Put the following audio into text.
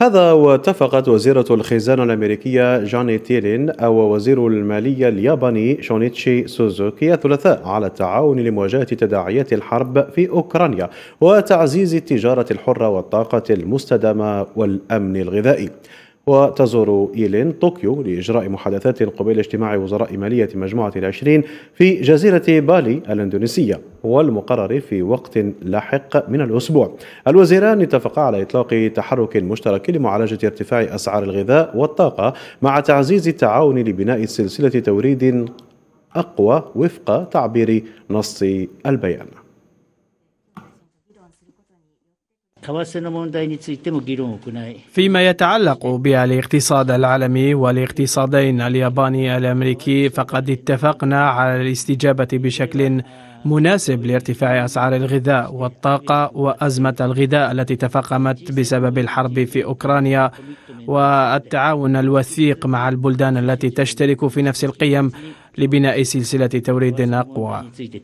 هذا واتفقت وزيرة الخزانة الأمريكية جاني تيلين أو وزير المالية الياباني شونيتشي سوزوكي الثلاثاء على التعاون لمواجهة تداعيات الحرب في أوكرانيا وتعزيز التجارة الحرة والطاقة المستدامة والأمن الغذائي وتزور إيلين طوكيو لإجراء محادثات قبيل اجتماع وزراء مالية مجموعة العشرين في جزيرة بالي الإندونيسية والمقرر في وقت لاحق من الأسبوع الوزيران اتفقا على إطلاق تحرك مشترك لمعالجة ارتفاع أسعار الغذاء والطاقة مع تعزيز التعاون لبناء سلسلة توريد أقوى وفق تعبير نص البيان فيما يتعلق بالاقتصاد العالمي والاقتصادين الياباني الامريكي فقد اتفقنا على الاستجابه بشكل مناسب لارتفاع اسعار الغذاء والطاقه وازمه الغذاء التي تفاقمت بسبب الحرب في اوكرانيا والتعاون الوثيق مع البلدان التي تشترك في نفس القيم لبناء سلسله توريد اقوى